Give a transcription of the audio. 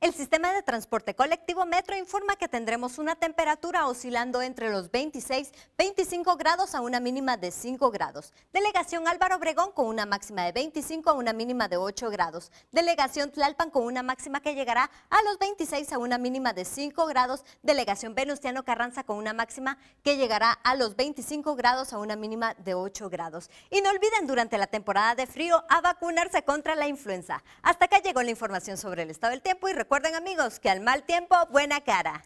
El sistema de transporte colectivo Metro informa que tendremos una temperatura oscilando entre los 26, 25 grados a una mínima de 5 grados. Delegación Álvaro Obregón con una máxima de 25 a una mínima de 8 grados. Delegación Tlalpan con una máxima que llegará a los 26 a una mínima de 5 grados. Delegación Venustiano Carranza con una máxima que llegará a los 25 grados a una mínima de 8 grados. Y no olviden durante la temporada de frío a vacunarse contra la influenza. Hasta acá llegó la información sobre el estado del tiempo y Recuerden amigos que al mal tiempo, buena cara.